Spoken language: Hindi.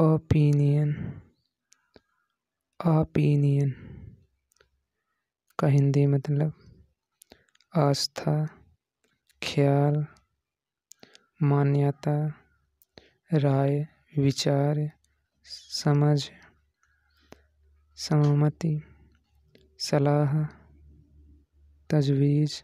ओपिनियन ओपिनियन का हिंदी मतलब आस्था ख्याल मान्यता राय विचार समझ सहमति सलाह तजवीज़